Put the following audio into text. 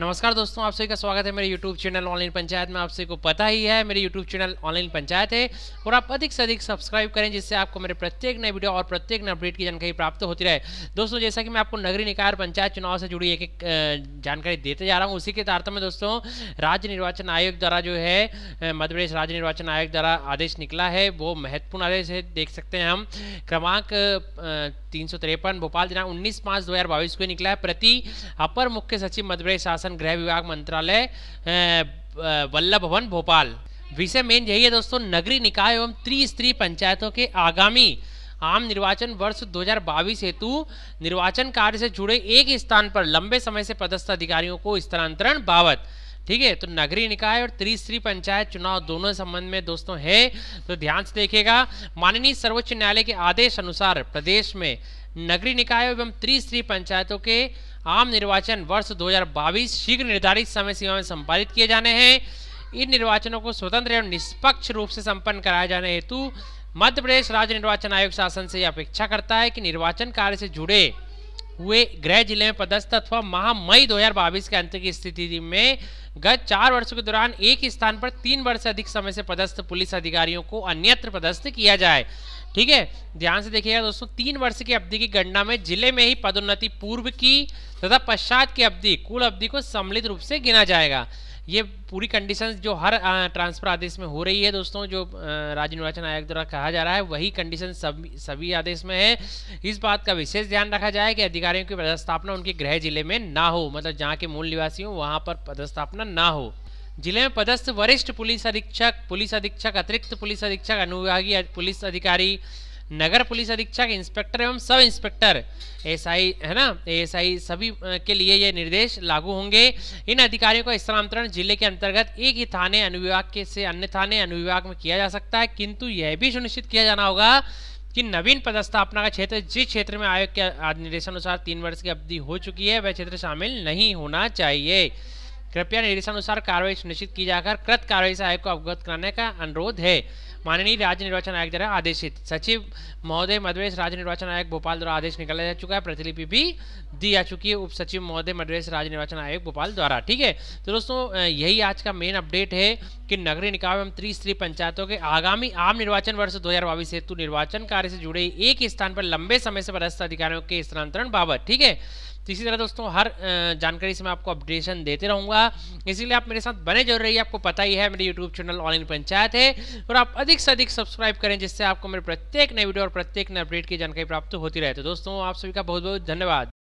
नमस्कार दोस्तों आप सभी का स्वागत है मेरे YouTube चैनल ऑनलाइन पंचायत में आप सभी को पता ही है मेरे YouTube चैनल ऑनलाइन पंचायत है और आप अधिक से अधिक सब्सक्राइब करें जिससे आपको मेरे प्रत्येक नए वीडियो और प्रत्येक नए अपडेट की जानकारी प्राप्त होती रहे दोस्तों जैसा कि मैं आपको नगरीय निकाय और पंचायत चुनाव से जुड़ी एक एक जानकारी देते जा रहा हूँ उसी के में दोस्तों राज्य निर्वाचन आयोग द्वारा जो है मध्य प्रदेश राज्य निर्वाचन आयोग द्वारा आदेश निकला है वो महत्वपूर्ण आदेश है देख सकते हैं हम क्रमांक तीन सौ तिरपन भोपाल दिनांक उन्नीस पाँच दो हजार बाईस को निकला है प्रति अपर मुख्य सचिव मध्यप्रदेश शासन गृह विभाग मंत्रालय वल्लभ भवन भोपाल विषय मेन यही है दोस्तों नगरी निकाय एवं त्रिस्तरीय पंचायतों के आगामी आम निर्वाचन वर्ष 2022 हेतु निर्वाचन कार्य से जुड़े एक स्थान पर लंबे समय से पदस्थ अधिकारियों को स्थानांतरण बाबत ठीक है तो नगरीय निकाय और त्रिस्तरीय पंचायत चुनाव दोनों संबंध में दोस्तों है तो ध्यान से देखेगा माननीय सर्वोच्च न्यायालय के आदेश अनुसार प्रदेश में नगरीय निकाय एवं त्रिस्तरीय पंचायतों के आम निर्वाचन वर्ष 2022 शीघ्र निर्धारित समय सीमा में संपादित किए जाने हैं इन निर्वाचनों को स्वतंत्र एवं निष्पक्ष रूप से संपन्न कराए जाने हेतु मध्य प्रदेश राज्य निर्वाचन आयोग शासन से यह अपेक्षा करता है कि निर्वाचन कार्य से जुड़े हुए गृह जिले में पदस्थ अथवा माह मई दो के अंत की स्थिति में गत चार वर्षों के दौरान एक स्थान पर तीन वर्ष से अधिक समय से पदस्थ पुलिस अधिकारियों को अन्यत्र पदस्थ किया जाए ठीक है ध्यान से देखिएगा दोस्तों तीन वर्ष की अवधि की गणना में जिले में ही पदोन्नति पूर्व की तथा पश्चात की अवधि कुल अवधि को सम्मिलित रूप से गिना जाएगा ये पूरी कंडीशन जो हर ट्रांसफर आदेश में हो रही है दोस्तों जो राज्य निर्वाचन आयोग द्वारा कहा जा रहा है वही कंडीशन सभी सभी आदेश में है इस बात का विशेष ध्यान रखा जाए कि अधिकारियों की पदस्थापना उनके गृह जिले में ना हो मतलब जहाँ के मूल निवासी हो वहाँ पर पदस्थापना ना हो जिले में पदस्थ वरिष्ठ पुलिस अधीक्षक पुलिस अधीक्षक अतिरिक्त पुलिस अधीक्षक अनुभागीय पुलिस अधिकारी नगर पुलिस अधीक्षक इंस्पेक्टर एवं सब इंस्पेक्टर एसआई है ना एएसआई सभी के लिए ये निर्देश लागू होंगे इन अधिकारियों का स्थानांतरण जिले के अंतर्गत एक ही थाने अनुविभाग के से अन्य थाने अनुविभाग में किया जा सकता है किंतु यह भी सुनिश्चित किया जाना होगा कि नवीन पदस्थापना का क्षेत्र जिस क्षेत्र में आयोग के निर्देशानुसार तीन वर्ष की अवधि हो चुकी है वह क्षेत्र शामिल नहीं होना चाहिए कृपया निर्देशानुसार कार्रवाई सुनिश्चित की जाकर कृत कार्रवाई से आयोग को अवगत कराने का अनुरोध है माननीय राज्य निर्वाचन आयोग द्वारा आदेशित सचिव महोदय मध्यप्रदेश राज्य निर्वाचन आयोग भोपाल द्वारा आदेश निकाला जा चुका है प्रतिलिपि भी दी जा चुकी है उप सचिव महोदय मध्यप्रदेश राज्य निर्वाचन आयोग भोपाल द्वारा ठीक है तो दोस्तों यही आज का मेन अपडेट है कि नगरीय निकाय एवं त्रिस्तरीय पंचायतों के आगामी आम निर्वाचन वर्ष दो हेतु निर्वाचन कार्य से जुड़े एक स्थान पर लंबे समय से पदस्थ अधिकारियों के स्थानांतरण बाबत ठीक है तो इसी तरह दोस्तों हर जानकारी से मैं आपको अपडेशन देते रहूँगा इसीलिए आप मेरे साथ बने जरूर रहिए आपको पता ही है मेरे यूट्यूब चैनल ऑनलाइन पंचायत है और आप अधिक से अधिक सब्सक्राइब करें जिससे आपको मेरे प्रत्येक नए वीडियो और प्रत्येक नए अपडेट की जानकारी प्राप्त होती रहे तो दोस्तों आप सभी का बहुत बहुत धन्यवाद